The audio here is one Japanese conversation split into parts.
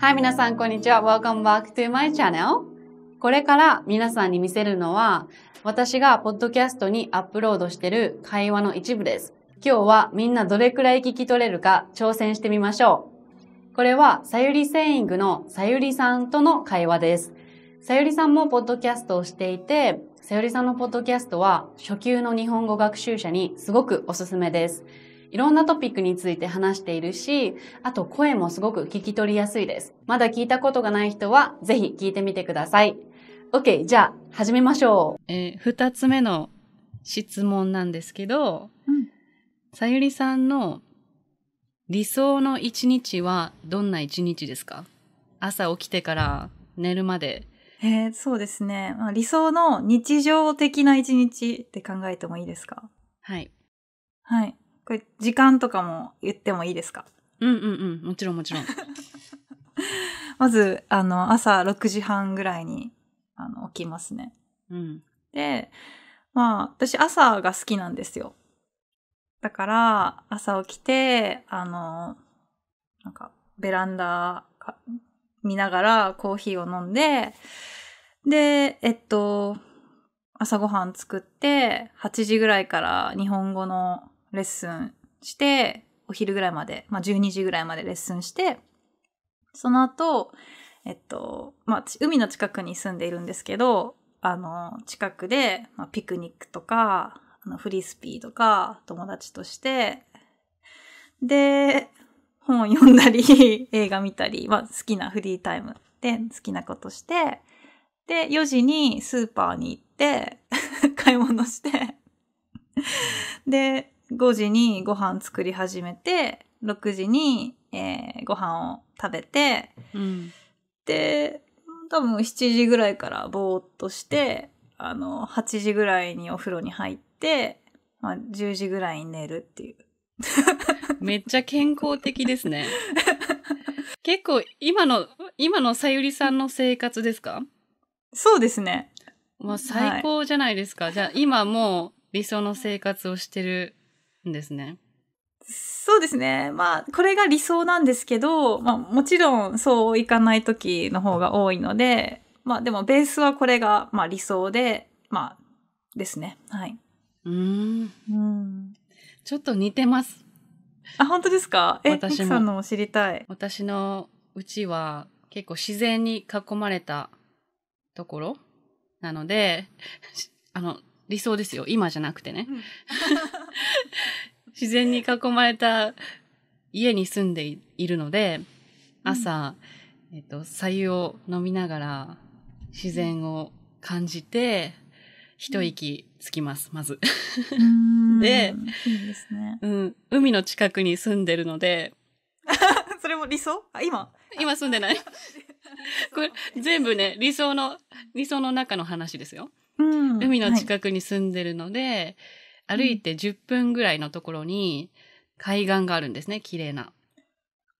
はい、皆さん、こんにちは。Welcome back to my channel. これから皆さんに見せるのは、私がポッドキャストにアップロードしている会話の一部です。今日はみんなどれくらい聞き取れるか挑戦してみましょう。これは、さゆりセイングのさゆりさんとの会話です。さゆりさんもポッドキャストをしていて、さゆりさんのポッドキャストは初級の日本語学習者にすごくおすすめです。いろんなトピックについて話しているし、あと声もすごく聞き取りやすいです。まだ聞いたことがない人は、ぜひ聞いてみてください。OK、じゃあ、始めましょう。えー、二つ目の質問なんですけど、うん、さゆりさんの理想の一日はどんな一日ですか朝起きてから寝るまで。えー、そうですね。まあ、理想の日常的な一日って考えてもいいですかはい。はい。これ、時間とかも言ってもいいですかうんうんうん。もちろんもちろん。まず、あの、朝6時半ぐらいに、あの、起きますね。うん。で、まあ、私朝が好きなんですよ。だから、朝起きて、あの、なんか、ベランダ見ながらコーヒーを飲んで、で、えっと、朝ごはん作って、8時ぐらいから日本語のレッスンして、お昼ぐらいまで、まあ、12時ぐらいまでレッスンして、その後、えっと、まあ、海の近くに住んでいるんですけど、あの、近くで、まあ、ピクニックとか、あのフリスピーとか、友達として、で、本読んだり、映画見たり、まあ、好きなフリータイムで好きなことして、で、4時にスーパーに行って、買い物して、で、5時にご飯作り始めて、6時に、えー、ご飯を食べて、うん、で、多分7時ぐらいからぼーっとして、あの、8時ぐらいにお風呂に入って、まあ、10時ぐらいに寝るっていう。めっちゃ健康的ですね。結構今の、今のさゆりさんの生活ですかそうですね。もう最高じゃないですか。はい、じゃあ今もう理想の生活をしてるんですね。そうですね。まあ、これが理想なんですけど、まあ、もちろんそういかない時の方が多いので、まあ、でもベースはこれが、まあ、理想で、まあ、ですね。はい。うん。うん。ちょっと似てます。あ、本当ですかえ、私さんのも知りたい。私のうちは結構自然に囲まれたところなので、あの、理想ですよ。今じゃなくてね。自然に囲まれた家に住んでいるので、朝、うん、えっと、白湯を飲みながら自然を感じて、一息つきます、まず。で、うん、海の近くに住んでるので、それも理想あ、今今住んでないこれ、全部ね、理想の、理想の中の話ですよ。うん、海の近くに住んでるので、はい、歩いて10分ぐらいのところに海岸があるんですね、綺麗な。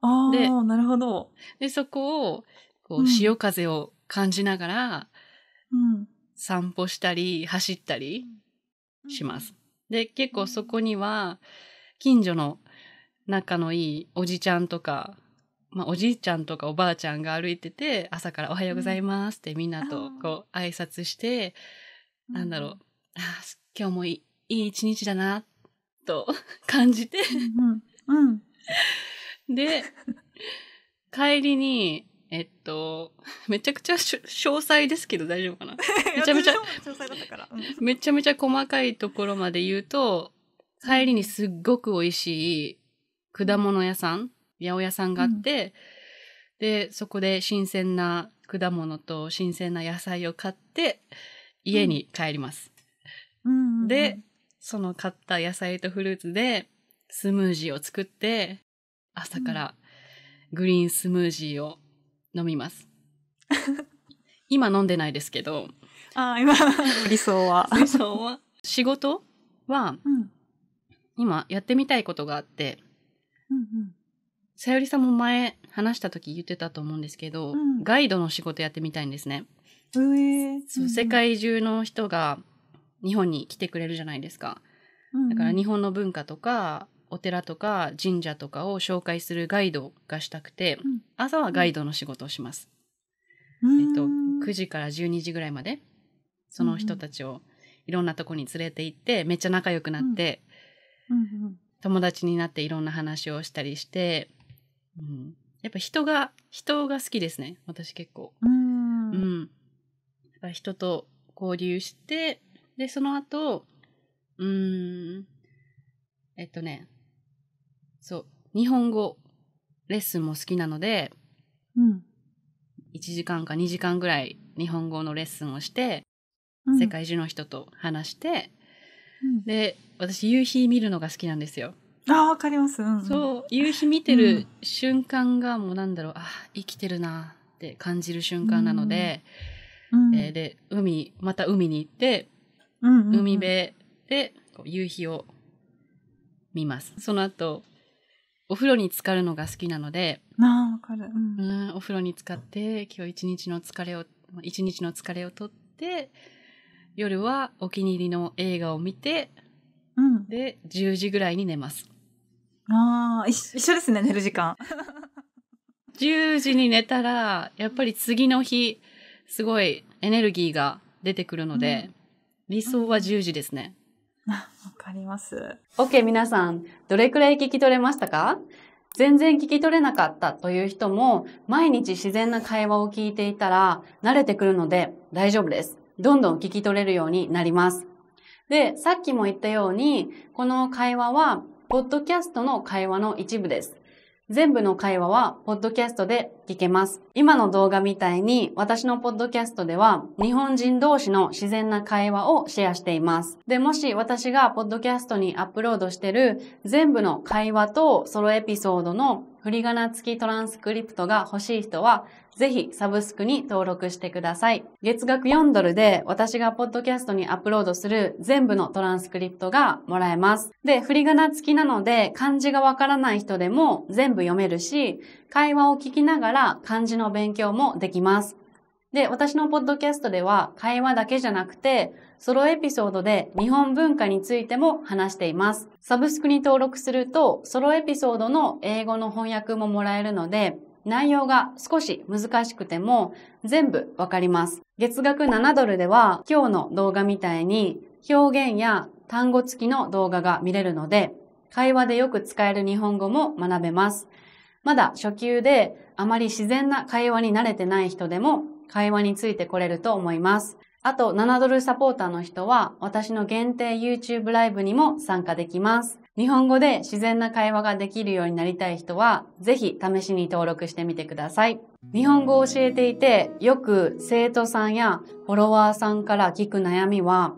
ああ、なるほど。で、そこを、こう、潮風を感じながら、うん、散歩したり、走ったりします。で、結構そこには、近所の仲のいいおじちゃんとか、まあ、おじいちゃんとかおばあちゃんが歩いてて、朝からおはようございますってみんなとこう挨拶して、なんだろう、うん、あ今日もいい一日だな、と 感じてうん、うん、で、帰りに、えっと、めちゃくちゃ詳細ですけど大丈夫かな めちゃめちゃ、めちゃめちゃ細かいところまで言うと、帰りにすっごく美味しい果物屋さん、八百屋さんがあって、うん、で、そこで新鮮な果物と新鮮な野菜を買って、家に帰ります。うんで、その買った野菜とフルーツでスムージーを作って、朝からグリーンスムージーを飲みます。今飲んでないですけど。ああ、今、理想は。理想は。仕事は、うん、今やってみたいことがあって、さよりさんも前話した時言ってたと思うんですけど、うん、ガイドの仕事やってみたいんですね。そう世界中の人が日本に来てくれるじゃないですか。だから日本の文化とかお寺とか神社とかを紹介するガイドがしたくて、うん、朝はガイドの仕事をします。うん、えっと、9時から12時ぐらいまで、その人たちをいろんなとこに連れて行って、めっちゃ仲良くなって、うん、友達になっていろんな話をしたりして、うん、やっぱ人が、人が好きですね、私結構。うん人と交流して、で、その後、うん、えっとね、そう、日本語レッスンも好きなので、うん、1時間か2時間ぐらい日本語のレッスンをして、うん、世界中の人と話して、うん、で、私夕日見るのが好きなんですよ。あ、わかります。うん、そう、夕日見てる瞬間がもうなんだろう、あ、生きてるなって感じる瞬間なので、うんえー、で、海、また海に行って、うんうんうん、海辺で夕日を見ます。その後、お風呂に浸かるのが好きなので、ああ、わかる、うん。お風呂に浸かって、今日一日の疲れを、一日の疲れをとって、夜はお気に入りの映画を見て、うん、で、10時ぐらいに寝ます。ああ、一緒ですね、寝る時間。10 時に寝たら、やっぱり次の日、すごいエネルギーが出てくるので、うん、理想は10時ですね。わ、かります。OK 皆さん、どれくらい聞き取れましたか全然聞き取れなかったという人も、毎日自然な会話を聞いていたら慣れてくるので大丈夫です。どんどん聞き取れるようになります。で、さっきも言ったように、この会話は、ポッドキャストの会話の一部です。全部の会話は、ポッドキャストで聞けます。今の動画みたいに、私のポッドキャストでは、日本人同士の自然な会話をシェアしています。で、もし私がポッドキャストにアップロードしてる、全部の会話とソロエピソードの振り仮名付きトランスクリプトが欲しい人は、ぜひサブスクに登録してください。月額4ドルで私がポッドキャストにアップロードする全部のトランスクリプトがもらえます。で、振り仮名付きなので漢字がわからない人でも全部読めるし、会話を聞きながら漢字の勉強もできます。で、私のポッドキャストでは会話だけじゃなくて、ソロエピソードで日本文化についても話しています。サブスクに登録すると、ソロエピソードの英語の翻訳ももらえるので、内容が少し難しくても全部わかります。月額7ドルでは今日の動画みたいに表現や単語付きの動画が見れるので会話でよく使える日本語も学べます。まだ初級であまり自然な会話に慣れてない人でも会話についてこれると思います。あと7ドルサポーターの人は私の限定 YouTube ライブにも参加できます。日本語で自然な会話ができるようになりたい人は、ぜひ試しに登録してみてください。日本語を教えていて、よく生徒さんやフォロワーさんから聞く悩みは、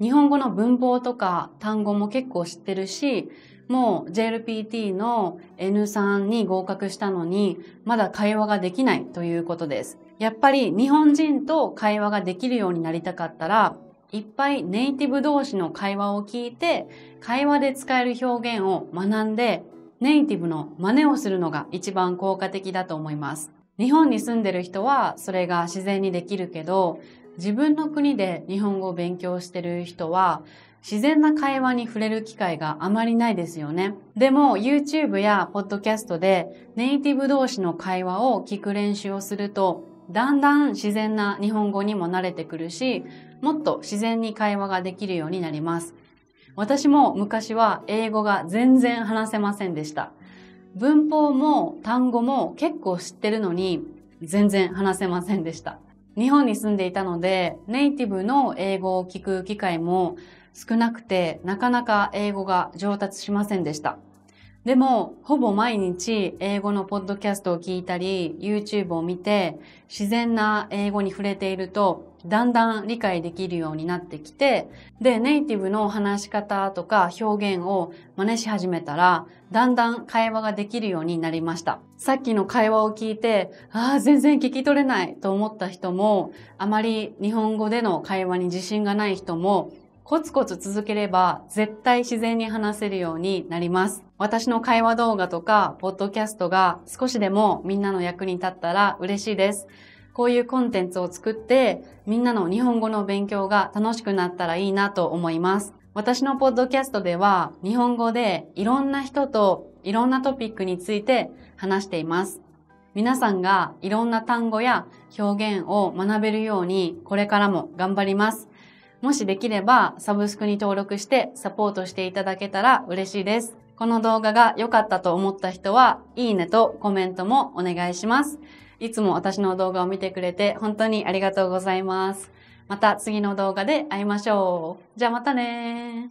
日本語の文法とか単語も結構知ってるし、もう JLPT の N3 に合格したのに、まだ会話ができないということです。やっぱり日本人と会話ができるようになりたかったら、いっぱいネイティブ同士の会話を聞いて、会話で使える表現を学んで、ネイティブの真似をするのが一番効果的だと思います。日本に住んでる人はそれが自然にできるけど、自分の国で日本語を勉強してる人は、自然な会話に触れる機会があまりないですよね。でも YouTube や Podcast でネイティブ同士の会話を聞く練習をすると、だんだん自然な日本語にも慣れてくるし、もっと自然に会話ができるようになります。私も昔は英語が全然話せませんでした。文法も単語も結構知ってるのに全然話せませんでした。日本に住んでいたのでネイティブの英語を聞く機会も少なくてなかなか英語が上達しませんでした。でも、ほぼ毎日英語のポッドキャストを聞いたり、YouTube を見て、自然な英語に触れていると、だんだん理解できるようになってきて、で、ネイティブの話し方とか表現を真似し始めたら、だんだん会話ができるようになりました。さっきの会話を聞いて、ああ、全然聞き取れないと思った人も、あまり日本語での会話に自信がない人も、コツコツ続ければ絶対自然に話せるようになります。私の会話動画とか、ポッドキャストが少しでもみんなの役に立ったら嬉しいです。こういうコンテンツを作って、みんなの日本語の勉強が楽しくなったらいいなと思います。私のポッドキャストでは、日本語でいろんな人といろんなトピックについて話しています。皆さんがいろんな単語や表現を学べるように、これからも頑張ります。もしできればサブスクに登録してサポートしていただけたら嬉しいです。この動画が良かったと思った人は、いいねとコメントもお願いします。いつも私の動画を見てくれて本当にありがとうございます。また次の動画で会いましょう。じゃあまたね